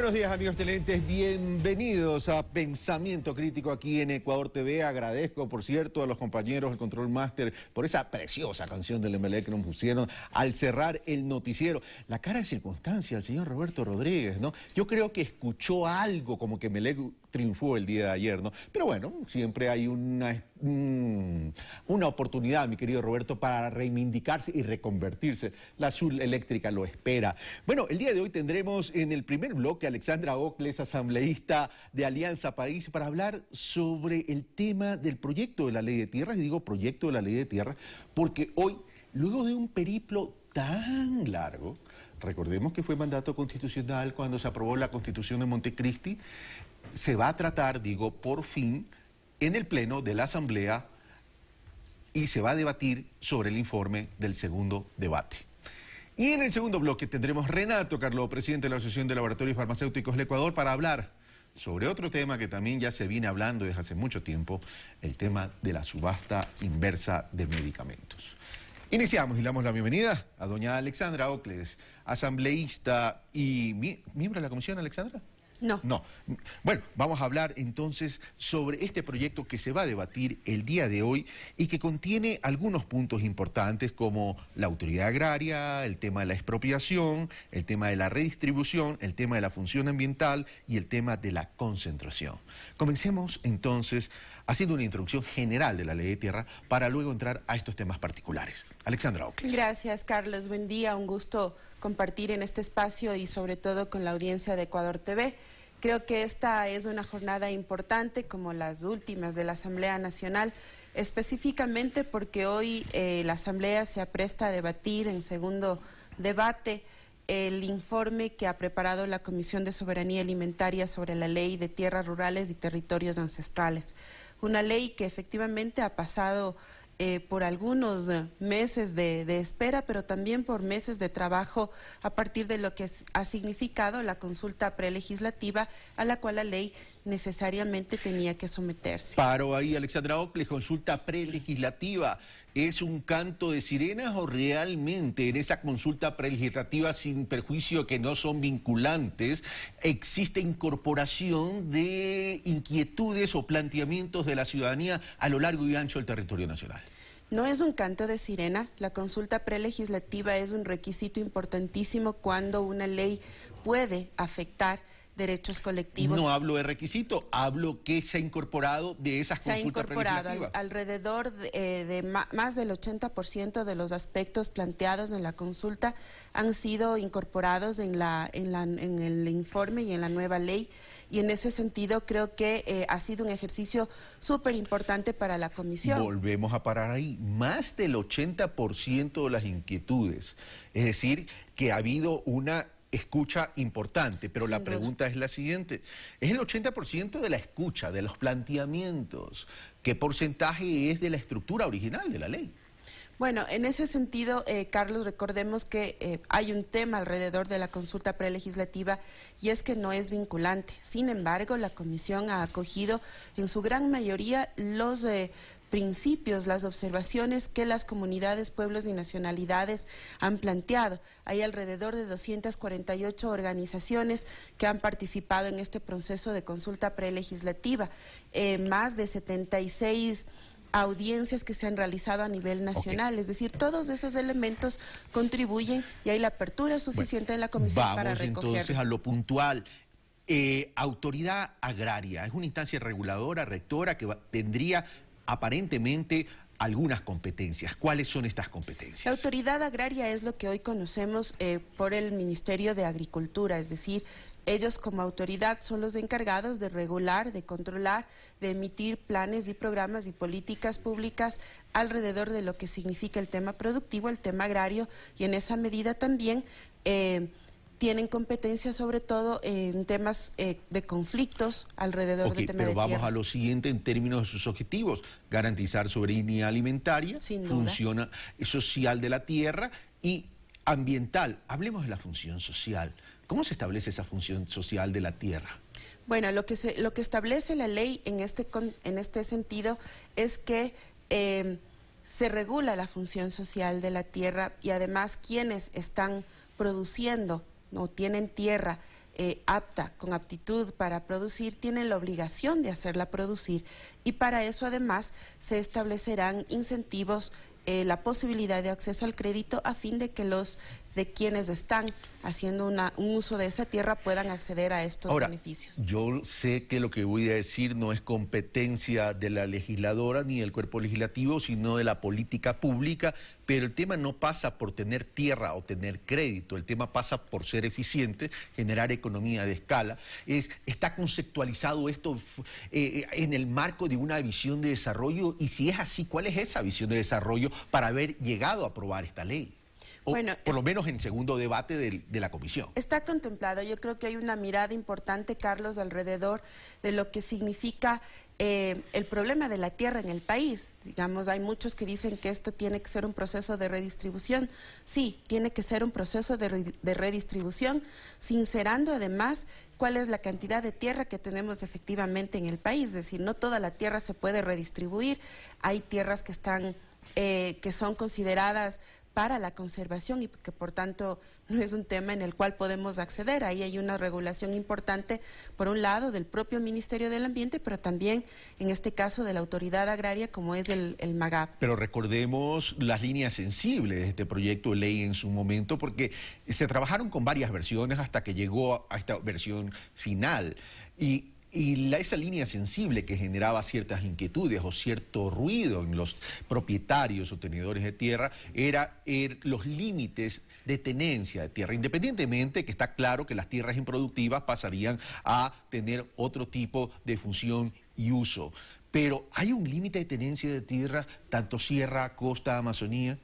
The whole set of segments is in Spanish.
buenos días amigos televidentes, bienvenidos a Pensamiento Crítico aquí en Ecuador TV. Agradezco, por cierto, a los compañeros del Control Master por esa preciosa canción del MLE que nos pusieron al cerrar el noticiero. La cara de circunstancia, el señor Roberto Rodríguez, ¿no? Yo creo que escuchó algo como que MLE triunfó el día de ayer, ¿no? Pero bueno, siempre hay una, mm, una oportunidad, mi querido Roberto, para reivindicarse y reconvertirse. La Azul Eléctrica lo espera. Bueno, el día de hoy tendremos en el primer bloque a Alexandra Ocles, asambleísta de Alianza País, para hablar sobre el tema del proyecto de la ley de tierras. Y digo proyecto de la ley de tierras porque hoy, luego de un periplo tan largo. Recordemos que fue mandato constitucional cuando se aprobó la constitución de Montecristi. Se va a tratar, digo, por fin, en el Pleno de la Asamblea y se va a debatir sobre el informe del segundo debate. Y en el segundo bloque tendremos Renato Carlo, presidente de la Asociación de Laboratorios Farmacéuticos del Ecuador, para hablar sobre otro tema que también ya se viene hablando desde hace mucho tiempo, el tema de la subasta inversa de medicamentos. Iniciamos y damos la bienvenida a doña Alexandra Ocles, asambleísta y miembro de la comisión, Alexandra. No. No. Bueno, vamos a hablar entonces sobre este proyecto que se va a debatir el día de hoy y que contiene algunos puntos importantes como la autoridad agraria, el tema de la expropiación, el tema de la redistribución, el tema de la función ambiental y el tema de la concentración. Comencemos entonces haciendo una introducción general de la ley de tierra para luego entrar a estos temas particulares. Alexandra Ocles. Gracias, Carlos. Buen día. Un gusto compartir en este espacio y sobre todo con la audiencia de Ecuador TV. Creo que esta es una jornada importante como las últimas de la Asamblea Nacional, específicamente porque hoy eh, la Asamblea se apresta a debatir en segundo debate el informe que ha preparado la Comisión de Soberanía Alimentaria sobre la Ley de Tierras Rurales y Territorios Ancestrales. Una ley que efectivamente ha pasado eh, por algunos meses de, espera, pero también por meses de trabajo a partir de lo que ha significado la consulta prelegislativa a la cual la ley necesariamente tenía que someterse. Paro ahí, Alexandra Ocle, consulta prelegislativa. ¿Es un canto de sirenas o realmente en esa consulta prelegislativa sin perjuicio que no son vinculantes existe incorporación de inquietudes o planteamientos de la ciudadanía a lo largo y ancho del territorio nacional? No es un canto de sirena, la consulta prelegislativa es un requisito importantísimo cuando una ley puede afectar derechos colectivos. No hablo de requisito, hablo que se ha incorporado de esas CONSULTAS consultas. Se ha incorporado alrededor de, eh, más del 80% de los aspectos planteados en la consulta han sido incorporados en, la, en, el informe y en la nueva ley y en ese sentido creo que eh, ha sido un ejercicio súper importante para la comisión. Volvemos a parar ahí, más del 80% de las inquietudes, es decir, que ha habido una escucha importante, pero la pregunta es la siguiente. Es el 80% de la escucha, de los planteamientos. ¿Qué porcentaje es de la estructura original de la ley? Bueno, en ese sentido, eh, Carlos, recordemos que eh, hay un tema alrededor de la consulta prelegislativa y es que no es vinculante. Sin embargo, la Comisión ha acogido en su gran mayoría los eh, principios, las observaciones que las comunidades, pueblos y nacionalidades han planteado. Hay alrededor de 248 organizaciones que han participado en este proceso de consulta prelegislativa, eh, más de 76 audiencias que se han realizado a nivel nacional. Es decir, todos esos elementos contribuyen y hay la apertura suficiente de la comisión para recoger. Entonces, a lo puntual. Eh, autoridad agraria es una instancia reguladora, rectora, que tendría aparentemente algunas competencias. ¿Cuáles son estas competencias? La autoridad agraria es lo que hoy conocemos eh, por el Ministerio de Agricultura, es decir, ellos como autoridad son los encargados de regular, de controlar, de emitir planes y programas y políticas públicas alrededor de lo que significa el tema productivo, el tema agrario y en esa medida también... Eh, tienen competencia sobre todo en temas eh, de conflictos alrededor del tema pero vamos a lo siguiente en términos de sus objetivos, garantizar soberanía alimentaria, función eh, social de la tierra y ambiental. Hablemos de la función social. ¿Cómo se establece esa función social de la tierra? Bueno, lo que, lo que establece la ley en este, en este sentido es que... Em, se regula la función social de la tierra y además quienes están produciendo no tienen tierra eh, apta, con aptitud para producir, tienen la obligación de hacerla producir y para eso además se establecerán incentivos eh, la posibilidad de acceso al crédito a fin de que los de quienes están haciendo un uso de esa tierra puedan acceder a estos beneficios. Yo sé que lo que voy a decir no es competencia de la legisladora ni del cuerpo legislativo, sino de la política pública, pero el tema no pasa por tener tierra o tener crédito, el tema pasa por ser eficiente, generar economía de escala. Es, está conceptualizado esto eh, eh, en el marco de una visión de desarrollo y si es así, ¿cuál es esa visión de desarrollo para haber llegado a aprobar esta ley? por lo menos en segundo debate de, la comisión. Está contemplado, yo creo que hay una mirada importante, Carlos, alrededor de lo que significa eh, el problema de la tierra en el país. Digamos, hay muchos que dicen que esto tiene que ser un proceso de redistribución. Sí, tiene que ser un proceso de, redistribución, sincerando además cuál es la cantidad de tierra que tenemos efectivamente en el país. Es decir, no toda la tierra se puede redistribuir. Hay tierras que están... Eh, que son consideradas a la conservación y que por tanto no es un tema en el cual podemos acceder. Ahí hay una regulación importante, por un lado, del propio Ministerio del Ambiente, pero también, en este caso, de la autoridad agraria, como es el, el MAGAP. Pero recordemos las líneas sensibles de este proyecto de ley en su momento, porque se trabajaron con varias versiones hasta que llegó a esta versión final. Y y la, esa línea sensible que generaba ciertas inquietudes o cierto ruido en los propietarios o tenedores de tierra era er, los límites de tenencia de tierra, independientemente que está claro que las tierras improductivas pasarían a tener otro tipo de función y uso. Pero ¿hay un límite de tenencia de tierra, tanto sierra, costa, Amazonía?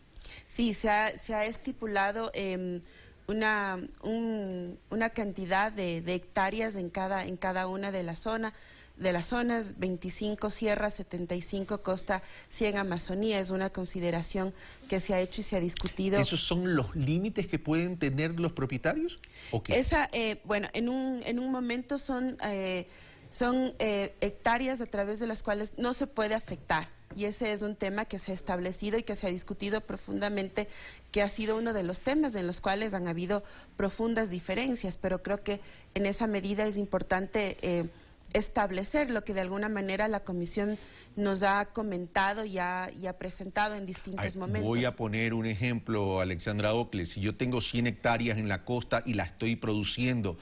Sí, se ha, estipulado... Em, una, una cantidad de, hectáreas en cada, en cada una de la zona de las zonas, 25 sierra, 75 costa, 100 Amazonía. Es una consideración que se ha hecho y se ha discutido. ¿Esos son los límites que pueden tener los propietarios? Esa, eh, bueno, en un, en un momento son, eh, son eh, hectáreas a través de las cuales no se puede afectar y ese es un tema que se ha establecido y que se ha discutido profundamente, que ha sido uno de los temas en los cuales han habido profundas diferencias, pero creo que en esa medida es importante eh, establecer lo que de alguna manera la Comisión nos ha comentado y ha, presentado en distintos momentos. Voy a poner un ejemplo, Alexandra Ocles, Si yo tengo 100 hectáreas en la costa y la estoy produciendo,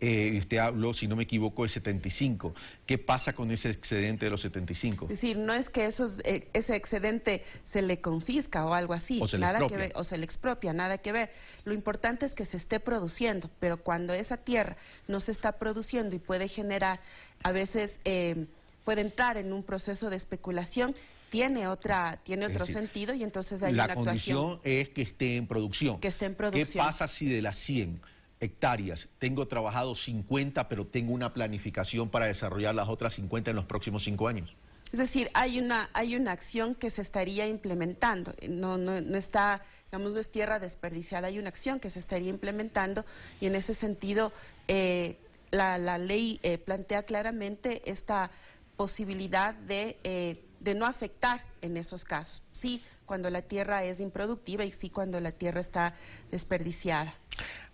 eh, usted habló, si no me equivoco, del 75. ¿Qué pasa con ese excedente de los 75? Es decir, no es que esos, eh, ese excedente se le confisca o algo así, o se, nada que o se le expropia, nada que ver. Lo importante es que se esté produciendo, pero cuando esa tierra no se está produciendo y puede generar, a veces eh, puede entrar en un proceso de especulación tiene otra tiene otro sentido y entonces hay la una actuación. condición es que esté en producción. Que esté en producción. ¿Qué pasa si de las 100 hectáreas, tengo trabajado 50, pero tengo una planificación para desarrollar las otras 50 en los próximos cinco años. Es decir, hay una, hay una acción que se estaría implementando, no, está, digamos, no es tierra desperdiciada, hay una acción que se estaría implementando y en ese sentido eh, la, ley eh, plantea claramente esta posibilidad de, eh, de no afectar en esos casos, sí cuando la tierra es improductiva y sí cuando la tierra está desperdiciada.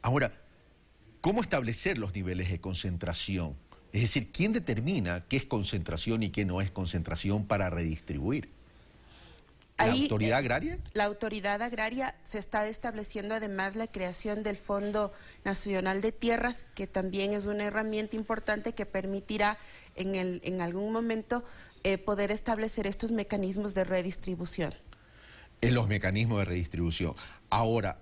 Ahora, ¿Cómo establecer los niveles de concentración? Es decir, ¿quién determina qué es concentración y qué no es concentración para redistribuir? ¿La autoridad eh, agraria? La autoridad agraria se está estableciendo además la creación del Fondo Nacional de Tierras, que también es una herramienta importante que permitirá en, algún momento eh, poder establecer estos mecanismos de redistribución. En los mecanismos de redistribución. Ahora,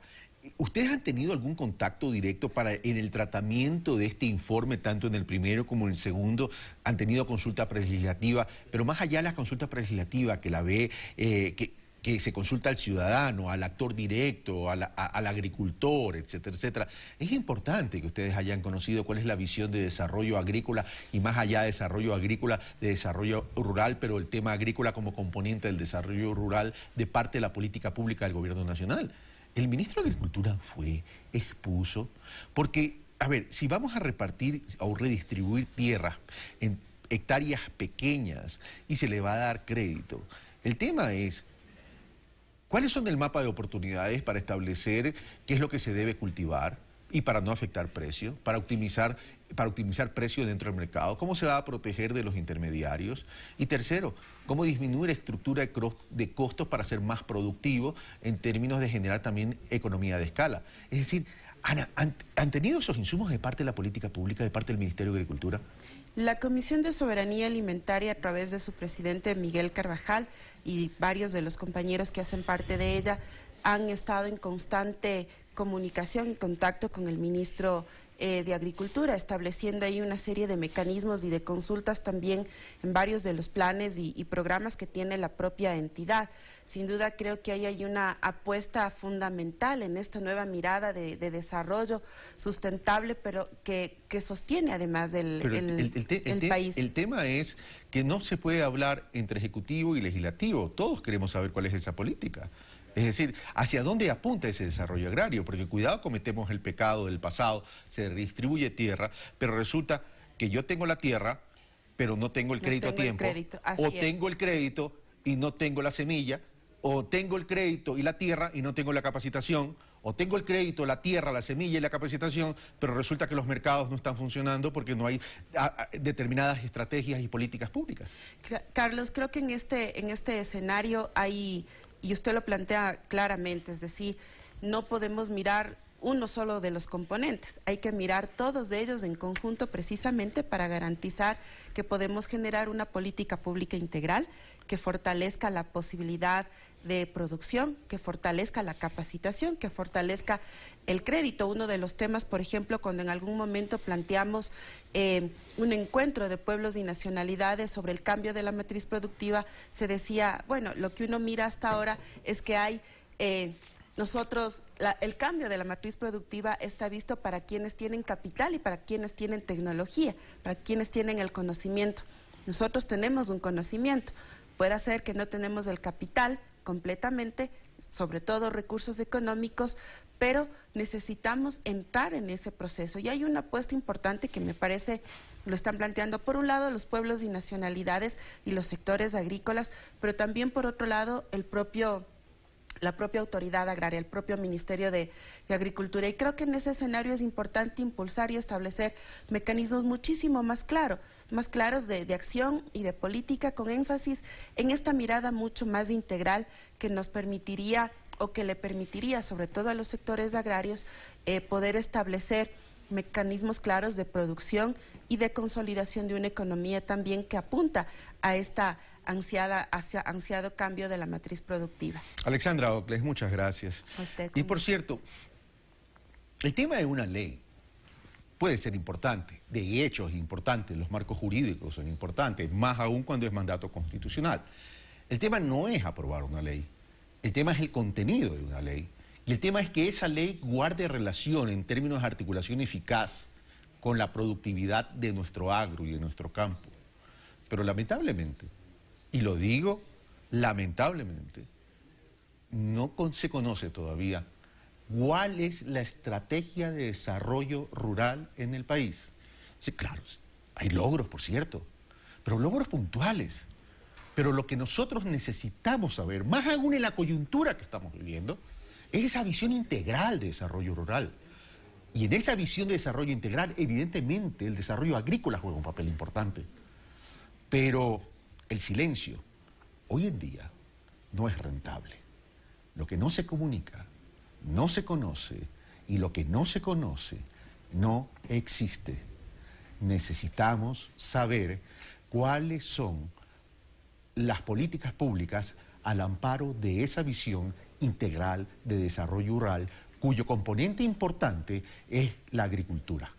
¿Ustedes han tenido algún contacto directo para en el tratamiento de este informe, tanto en el primero como en el segundo? ¿Han tenido consulta legislativa? Pero más allá de la consulta legislativa que la ve, eh, que, se consulta al ciudadano, al actor directo, al agricultor, etcétera, etcétera. Es importante que ustedes hayan conocido cuál es la visión de desarrollo agrícola y más allá de desarrollo agrícola, de desarrollo rural, pero el tema agrícola como componente del desarrollo rural de parte de la política pública del gobierno nacional. El ministro de Agricultura fue, expuso, porque, a ver, si vamos a repartir o redistribuir tierras en hectáreas pequeñas y se le va a dar crédito, el tema es ¿Cuáles son el mapa de oportunidades para establecer qué es lo que se debe cultivar y para no afectar precios, para optimizar para optimizar precios dentro del mercado? ¿Cómo se va a proteger de los intermediarios? Y tercero, ¿cómo disminuir estructura de costos para ser más productivo en términos de generar también economía de escala? Es decir, ¿han, ¿han, tenido esos insumos de parte de la política pública, de parte del Ministerio de Agricultura? La Comisión de Soberanía Alimentaria, a través de su presidente Miguel Carvajal y varios de los compañeros que hacen parte de ella, han estado en constante comunicación y contacto con el ministro eh, de Agricultura, estableciendo ahí una serie de mecanismos y de consultas también en varios de los planes y, programas que tiene la propia entidad. Sin duda creo que ahí hay una apuesta fundamental en esta nueva mirada de, desarrollo sustentable, pero que, sostiene además el, país. El tema es que no se puede hablar entre Ejecutivo y Legislativo. Todos queremos saber cuál es esa política. Es decir, ¿hacia dónde apunta ese desarrollo agrario? Porque cuidado, cometemos el pecado del pasado, se redistribuye tierra, pero resulta que yo tengo la tierra, pero no tengo el crédito a tiempo. o tengo el crédito y no tengo la semilla, o tengo el crédito y la tierra y no tengo la capacitación, o tengo el crédito, la tierra, la semilla y la capacitación, pero resulta que los mercados no están funcionando porque no hay ah, ah, determinadas estrategias y políticas públicas. Carlos, creo que en este, en este escenario hay y usted lo plantea claramente, es decir, no podemos mirar uno solo de los componentes. Hay que mirar todos ellos en conjunto precisamente para garantizar que podemos generar una política pública integral que fortalezca la posibilidad de producción, que fortalezca la capacitación, que fortalezca el crédito. Uno de los temas, por ejemplo, cuando en algún momento planteamos eh, un encuentro de pueblos y nacionalidades sobre el cambio de la matriz productiva, se decía, bueno, lo que uno mira hasta ahora es que hay... Eh, nosotros, el cambio de la matriz productiva está visto para quienes tienen capital y para quienes tienen tecnología, para quienes tienen el conocimiento. Nosotros tenemos un conocimiento. Puede ser que no tenemos el capital completamente, sobre todo recursos económicos, pero necesitamos entrar en ese proceso. Y hay una apuesta importante que me parece lo están planteando por un lado los pueblos y nacionalidades y los sectores agrícolas, pero también por otro lado el propio la propia autoridad agraria, el propio Ministerio de, Agricultura. Y creo que en ese escenario es importante impulsar y establecer mecanismos muchísimo más claros, más claros de, acción y de política, con énfasis en esta mirada mucho más integral que nos permitiría o que le permitiría, sobre todo a los sectores agrarios, eh, poder establecer mecanismos claros de producción y de consolidación de una economía también que apunta a esta ansiada, ansiado cambio de la matriz productiva. Alexandra Ocles, muchas gracias. y por cierto, el tema de una ley puede ser importante, de hecho es importante, los marcos jurídicos son importantes, más aún cuando es mandato constitucional. El tema no es aprobar una ley, el tema es el contenido de una ley. Y el tema es que esa ley guarde relación en términos de articulación eficaz con la productividad de nuestro agro y de nuestro campo. Pero lamentablemente, y lo digo lamentablemente, no se conoce todavía cuál es la estrategia de desarrollo rural en el país. Sí, claro, hay logros, por cierto, pero logros puntuales. Pero lo que nosotros necesitamos saber, más aún en la coyuntura que estamos viviendo, es esa visión integral de desarrollo rural. Y en esa visión de desarrollo integral, evidentemente, el desarrollo agrícola juega un papel importante. Pero el silencio hoy en día no es rentable. Lo que no se comunica, no se conoce y lo que no se conoce no existe. Necesitamos saber cuáles son las políticas públicas al amparo de esa visión integral de desarrollo rural cuyo componente importante es la agricultura.